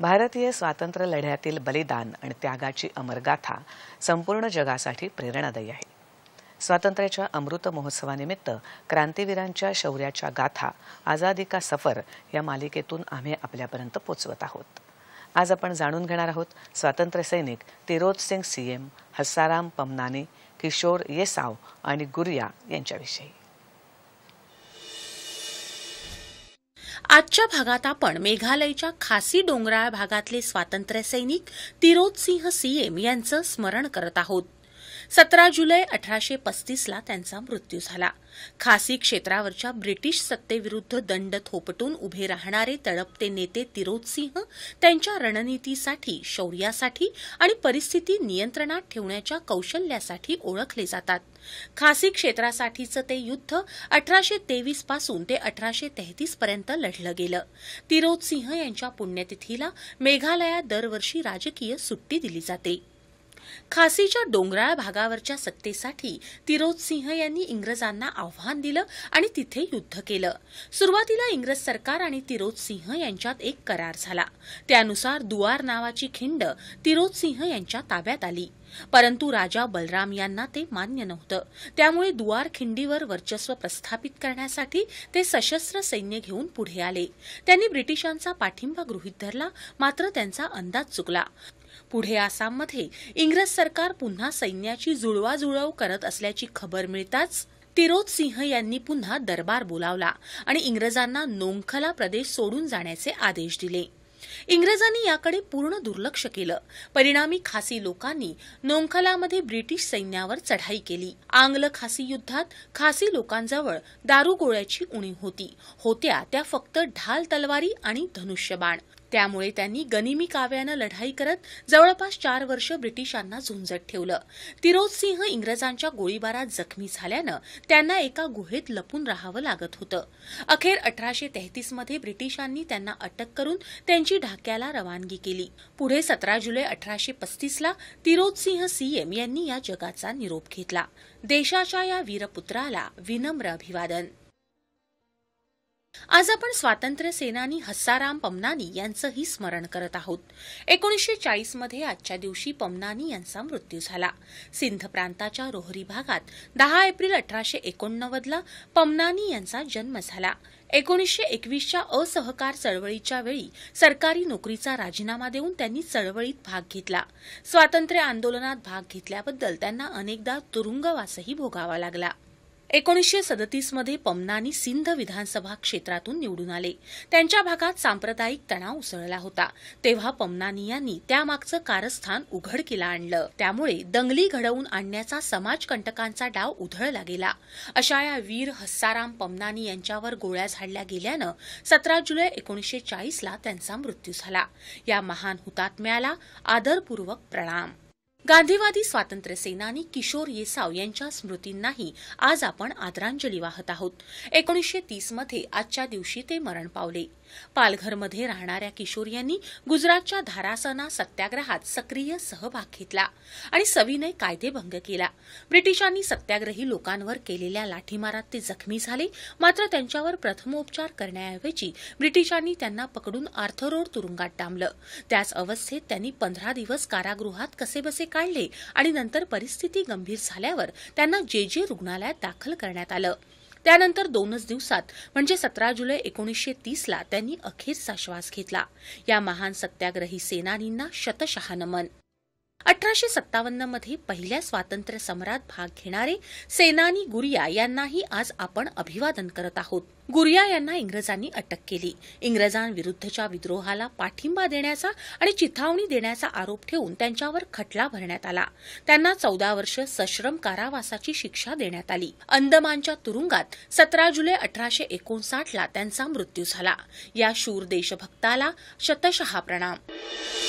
भारतीय स्वातंत्र्य लढ्यातील बलिदान आणि त्यागाची अमरगाथा संपूर्ण जगासाठी प्रेरणादायी आहे स्वातंत्र्याच्या अमृत महोत्सवानिमित्त क्रांतीवीरांच्या शौर्याच्या गाथा आझादी का सफर या मालिकेतून आम्ही आपल्यापर्यंत पोचवत आहोत आज आपण जाणून घेणार आहोत स्वातंत्र्य सैनिक तिरोज सिंग सीएम हस्साराम पमनानी किशोर येसाव आणि गुरिया यांच्याविषयी आजच्या भागात आपण मेघालयच्या खासी डोंगराळ भागातले स्वातंत्र्य सैनिक तिरोद सिंह सीएम यांचं स्मरण करत आहोत सतरा जुलै अठराशे पस्तीसला त्यांचा मृत्यू झाला खासी क्षेत्रावरच्या ब्रिटिश सत्तेविरुद्ध दंड थोपटून उभे राहणारे तळपते नेते तिरोज त्यांच्या रणनीतीसाठी शौर्यासाठी आणि परिस्थिती नियंत्रणात ठेवण्याच्या कौशल्यासाठी ओळखले जातात खासी क्षेत्रासाठीचं ते युद्ध अठराशे तेवीस पासून ते अठराशे तेहतीस पर्यंत लढलं गेलं तिरोज सिंह यांच्या पुण्यतिथीला मेघालयात दरवर्षी राजकीय सुट्टी दिली जाते खासीच्या डोंगराळ भागावरच्या सत्तेसाठी तिरोज सिंह यांनी इंग्रजांना आव्हान दिलं आणि तिथे युद्ध केलं सुरुवातीला इंग्रज सरकार आणि तिरोज सिंह यांच्यात एक करार झाला त्यानुसार दुआर नावाची खिंड तिरोज सिंह यांच्या ताब्यात आली परंतु राजा बलराम यांना ते मान्य नव्हतं त्यामुळे दुआर खिंडीवर वर्चस्व प्रस्थापित करण्यासाठी ते सशस्त्र सैन्य घेऊन पुढे आले त्यांनी ब्रिटिशांचा पाठिंबा गृहीत धरला मात्र त्यांचा अंदाज चुकला पुढे आसाममध्ये इंग्रज सरकार पुन्हा सैन्याची जुळवाजुळव करत असल्याची खबर मिळताच तिरोद सिंह यांनी पुन्हा दरबार बोलावला आणि इंग्रजांना नोंखला प्रदेश सोडून जाण्याचे आदेश दिले इंग्रजांनी याकडे पूर्ण दुर्लक्ष केलं परिणामी खासी लोकांनी नोंखलामध्ये ब्रिटिश सैन्यावर चढाई केली आंग्ल खासी युद्धात खासी लोकांजवळ दारुगोळ्याची उणीव होती होत्या त्या फक्त ढाल तलवारी आणि धनुष्यबाण त्यामुळे त्यांनी गनिमी काव्यानं लढाई करत जवळपास चार वर्ष ब्रिटिशांना झुंजत ठेवलं तिरोज सिंह इंग्रजांच्या गोळीबारात जखमी झाल्यानं त्यांना एका गुहेत लपून राहावं लागत होतं अखेर अठराशे तेहतीसमध्ये मध्ये ब्रिटिशांनी त्यांना अटक करून त्यांची ढाक्याला रवानगी केली पुढे सतरा जुलै अठराशे पस्तीसला तिरोज सिंह सीएम यांनी या जगाचा निरोप घेतला देशाच्या या वीरपुत्राला विनम्र अभिवादन आज आपण स्वातंत्र्य सेनानी हस्साराम पमनानी यांचंही स्मरण करत आहोत एकोणीसशे मध्ये आजच्या दिवशी पमनानी यांचा मृत्यू झाला सिंध प्रांताच्या रोहरी भागात दहा एप्रिल अठराशे एकोणनव्वदला पमनानी यांचा जन्म झाला एकोणीसशे एकवीसच्या असहकार चळवळीच्या वेळी सरकारी नोकरीचा राजीनामा देऊन त्यांनी चळवळीत भाग घेतला स्वातंत्र्य आंदोलनात भाग घेतल्याबद्दल त्यांना अनेकदा तुरुंगवासही भोगावा लागला एकोणीसशे सदतीसमध्ये पमनानी सिंध विधानसभा क्षेत्रातून निवडून आले त्यांच्या भागात सांप्रदायिक तणाव उसळला होता तेव्हा पमनानी यांनी त्यामागचं कारस्थान उघडकीला आणलं त्यामुळे दंगली घडवून आणण्याचा समाजकंटकांचा डाव उधळला गेला अशा या वीर हस्साराम पमनानी यांच्यावर गोळ्या झाडल्या गेल्यानं सतरा जुलै एकोणीसशे चाळीसला त्यांचा मृत्यू झाला या महान हुतात्म्याला आदरपूर्वक प्रणाम गांधीवादी स्वातंत्र्य सेनानी किशोर येसाव यांच्या स्मृतींनाही आज आपण आदरांजली वाहत आहोत एकोणीसशे मध्ये आजच्या दिवशी ते मरण पावले पालघरमध्ये राहणाऱ्या किशोर यांनी गुजरातच्या धारासना सत्याग्रहात सक्रिय सहभाग घेतला आणि सविनय कायदेभंग केला ब्रिटिशांनी सत्याग्रही लोकांवर केलेल्या लाठीमारात ते जखमी झाले मात्र त्यांच्यावर प्रथमोपचार करण्याऐवजी ब्रिटिशांनी त्यांना पकडून आर्थरोड तुरुंगात डांबलं त्याच अवस्थेत त्यांनी पंधरा दिवस कारागृहात कसेबसे काढले आणि नंतर परिस्थिती गंभीर झाल्यावर त्यांना जे जे रुग्णालयात दाखल करण्यात आलं त्यानंतर दोनच दिवसात म्हणजे सतरा जुलै एकोणीसशे तीसला त्यांनी अखेरचा श्वास घेतला या महान सत्याग्रही सेनानींना शतशहा नमन अठराशे सत्तावन्न मध्ये पहिल्या स्वातंत्र्य समरात भाग घेणारे सेनानी गुरिया यांनाही आज आपण अभिवादन करत आहोत गुरिया यांना इंग्रजांनी अटक केली इंग्रजांविरुद्धच्या विद्रोहाला पाठिंबा देण्याचा आणि चिथावणी देण्याचा आरोप ठेवून त्यांच्यावर खटला भरण्यात आला त्यांना चौदा वर्ष सश्रम कारावासाची शिक्षा देण्यात आली अंदमानच्या तुरुंगात सतरा जुलै अठराशे एकोणसाठला ला त्यांचा मृत्यू झाला या शूर देशभक्ताला शतशहा प्रणाम